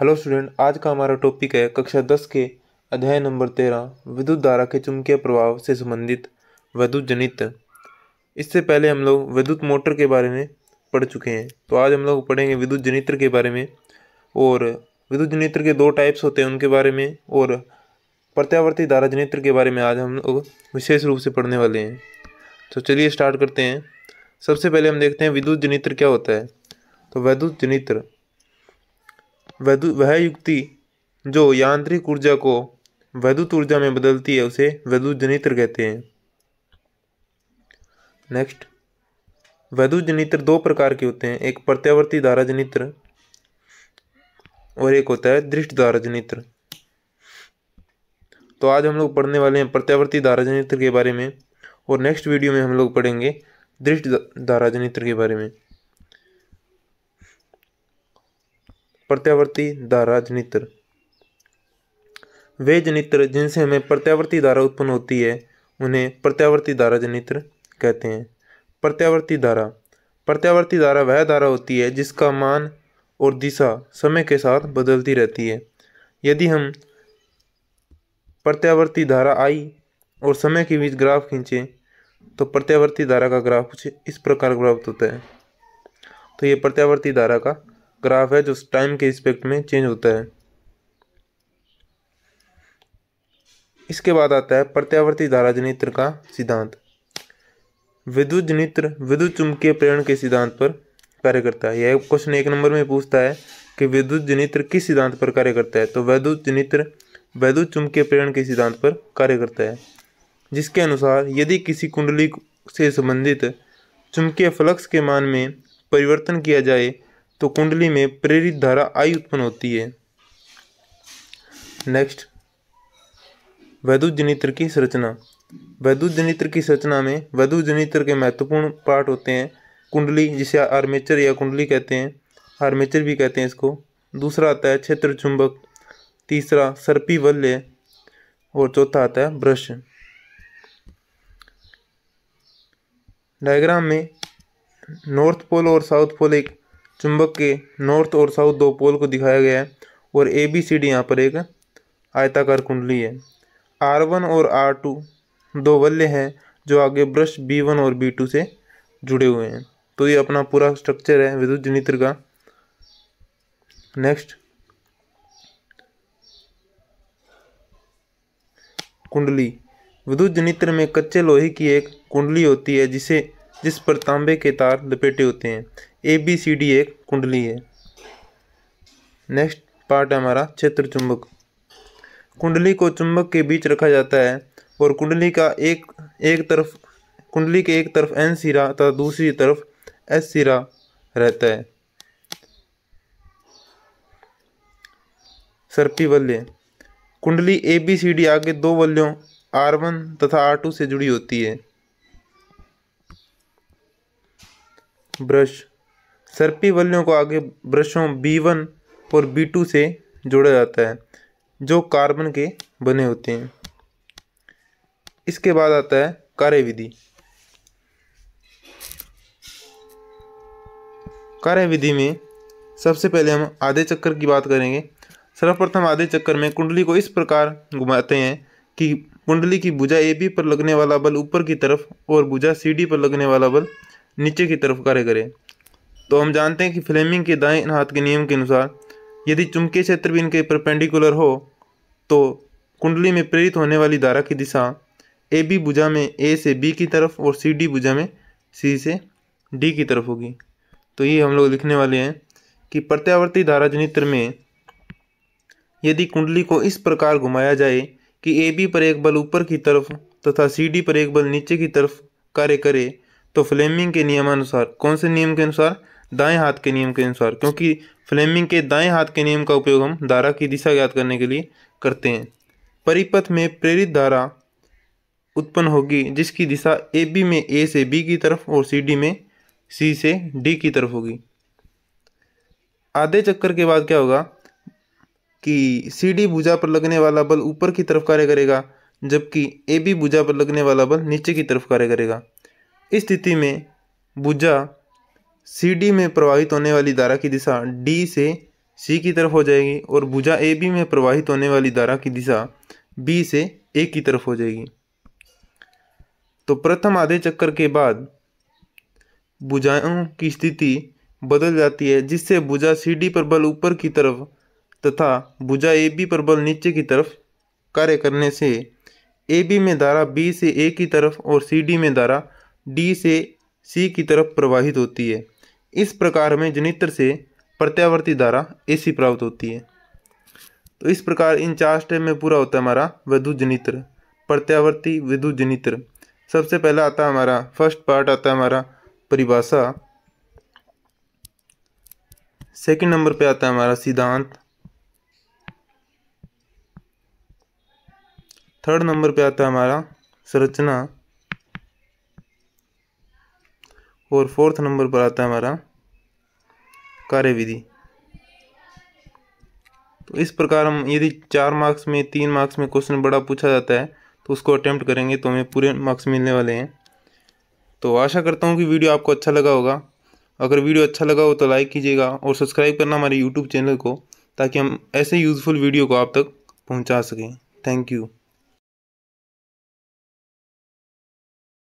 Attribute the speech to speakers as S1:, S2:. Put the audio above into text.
S1: hello student आज का हमारा टॉपिक है कक्षा दस के अध्याय नंबर तेरह विद्युत धारा के चुंबकीय प्रभाव से संबंधित विद्युत जनित इससे पहले हम लोग विद्युत मोटर के बारे में पढ़ चुके हैं तो आज हम लोग पढ़ेंगे विद्युत जनित्र के बारे में और विद्युत जनित्र के दो टाइप्स होते हैं उनके बारे में और प्रत्यावर्ती धारा जनित्र के बारे में आज हम लोग विशेष रूप से पढ़ने वाले हैं तो चलिए स्टार्ट करते हैं सबसे पहले हम देखते हैं विद्युत जनित्र क्या होता है तो वैद्युत जनित्र वह युक्ति जो यांत्रिक ऊर्जा को वैद्युत ऊर्जा में बदलती है उसे वैद्युत जनित्र कहते हैं नेक्स्ट वैद्युत जनित्र दो प्रकार के होते हैं एक प्रत्यावर्ती धारा जनित्र और एक होता है दृष्ट धारा जनित्र तो आज हम लोग पढ़ने वाले हैं प्रत्यावर्ती धारा जनित्र के बारे में और नेक्स्ट वीडियो में हम लोग पढ़ेंगे दृष्ट धारा जनित्र के बारे में प्रत्यावर्ती धारा जनित्र वे जनित्र जिनसे हमें प्रत्यावर्ती धारा उत्पन्न होती है उन्हें प्रत्यावर्ती धारा जनित्र कहते हैं प्रत्यावर्ती धारा प्रत्यावर्ती धारा वह धारा होती है जिसका मान और दिशा समय के साथ बदलती रहती है यदि हम प्रत्यावर्ती धारा आई और समय के बीच ग्राफ खींचें तो प्रत्यावर्ती धारा का ग्राफ कुछ इस प्रकार प्राप्त होता है तो ये प्रत्यावर्ती धारा का ग्राफ है जो टाइम के रिस्पेक्ट में चेंज होता है इसके बाद आता है प्रत्यावर्ती धारा जनित्र का सिद्धांत विद्युत जनित्र विद्युत चुंबकीय प्रेरण के सिद्धांत पर कार्य करता है यह क्वेश्चन एक नंबर में पूछता है कि विद्युत जनित्र किस सिद्धांत पर कार्य करता है तो वैद्युत जनित्र वैद्युत चुंबकीय प्रेरण के सिद्धांत पर कार्य करता है जिसके अनुसार यदि किसी कुंडली से संबंधित चुंबकीय फ्लक्स के मान में परिवर्तन किया जाए तो कुंडली में प्रेरित धारा आई उत्पन्न होती है नेक्स्ट वैद्युत जनित्र की संरचना वैद्युत जनित्र की संरचना में वैद्युत जनित्र के महत्वपूर्ण पार्ट होते हैं कुंडली जिसे आर्मेचर या कुंडली कहते हैं आर्मेचर भी कहते हैं इसको दूसरा आता है क्षेत्र चुंबक तीसरा सर्पी वल्य और चौथा आता है ब्रश डायग्राम में नॉर्थ पोल और साउथ पोल एक चुंबक के नॉर्थ और साउथ दो पोल को दिखाया गया है और ए बी सी डी यहाँ पर एक आयताकार कुंडली है आर वन और आर टू दो वल्ले हैं जो आगे ब्रश बी वन और बी टू से जुड़े हुए हैं तो ये अपना पूरा स्ट्रक्चर है विद्युत जनित्र का नेक्स्ट कुंडली विद्युत जनित्र में कच्चे लोहे की एक कुंडली होती है जिसे जिस पर तांबे के तार लपेटे होते हैं ए बी सी डी एक कुंडली है नेक्स्ट पार्ट है हमारा क्षेत्र चुंबक कुंडली को चुंबक के बीच रखा जाता है और कुंडली का एक एक तरफ कुंडली के एक तरफ एन सिरा तथा दूसरी तरफ एस सिरा रहता है सर्पी वल्य कुंडली ए बी सी डी आगे दो वल्यों आर वन तथा आर टू से जुड़ी होती है ब्रश सर्पी वल्यों को आगे ब्रशों बी वन और बी टू से जोड़ा जाता है जो कार्बन के बने होते हैं इसके बाद आता है कार्यविधि कार्यविधि में सबसे पहले हम आधे चक्कर की बात करेंगे सर्वप्रथम आधे चक्कर में कुंडली को इस प्रकार घुमाते हैं कि कुंडली की भुजा ए बी पर लगने वाला बल ऊपर की तरफ और भुजा सी डी पर लगने वाला बल नीचे की तरफ कार्य करे तो हम जानते हैं कि फ्लेमिंग के दाएं हाथ के नियम के अनुसार यदि चुंबकीय क्षेत्र भी इनके परपेंडिकुलर हो तो कुंडली में प्रेरित होने वाली धारा की दिशा ए बी भुजा में ए से बी की तरफ और सी डी भुजा में सी से डी की तरफ होगी तो ये हम लोग लिखने वाले हैं कि प्रत्यावर्ती धारा जनित्र में यदि कुंडली को इस प्रकार घुमाया जाए कि ए बी पर एक बल ऊपर की तरफ तथा सी डी पर एक बल नीचे की तरफ कार्य करे तो फ्लेमिंग के नियमानुसार कौन से नियम के अनुसार दाएं हाथ के नियम के अनुसार क्योंकि फ्लेमिंग के दाएं हाथ के नियम का उपयोग हम धारा की दिशा ज्ञात करने के लिए करते हैं परिपथ में प्रेरित धारा उत्पन्न होगी जिसकी दिशा ए बी में ए से बी की तरफ और सी डी में सी से डी की तरफ होगी आधे चक्कर के बाद क्या होगा कि सी डी भुजा पर लगने वाला बल ऊपर की तरफ कार्य करेगा जबकि ए बी भुजा पर लगने वाला बल नीचे की तरफ कार्य करेगा इस स्थिति में भुजा सी डी में प्रवाहित होने वाली धारा की दिशा डी से सी की तरफ हो जाएगी और भुजा ए बी में प्रवाहित होने वाली धारा की दिशा बी से ए की तरफ हो जाएगी तो प्रथम आधे चक्कर के बाद भुजाओं की स्थिति बदल जाती है जिससे भुजा सी डी पर बल ऊपर की तरफ तथा भुजा ए बी पर बल नीचे की तरफ कार्य करने से ए बी में धारा बी से ए की तरफ और सी डी में धारा डी से सी की तरफ प्रवाहित होती है इस प्रकार हमें जनित्र से प्रत्यावर्ती धारा ए प्राप्त होती है तो इस प्रकार इन चार स्टेप में पूरा होता है हमारा विद्युत जनित्र प्रत्यावर्ती विद्युत जनित्र सबसे पहला आता है हमारा फर्स्ट पार्ट आता है हमारा परिभाषा सेकंड नंबर पे आता है हमारा सिद्धांत थर्ड नंबर पे आता है हमारा संरचना और फोर्थ नंबर पर आता है हमारा कार्यविधि तो इस प्रकार हम यदि चार मार्क्स में तीन मार्क्स में क्वेश्चन बड़ा पूछा जाता है तो उसको अटैम्प्ट करेंगे तो हमें पूरे मार्क्स मिलने वाले हैं तो आशा करता हूँ कि वीडियो आपको अच्छा लगा होगा अगर वीडियो अच्छा लगा हो तो लाइक कीजिएगा और सब्सक्राइब करना हमारे यूट्यूब चैनल को ताकि हम ऐसे यूज़फुल वीडियो को आप तक पहुँचा सकें थैंक यू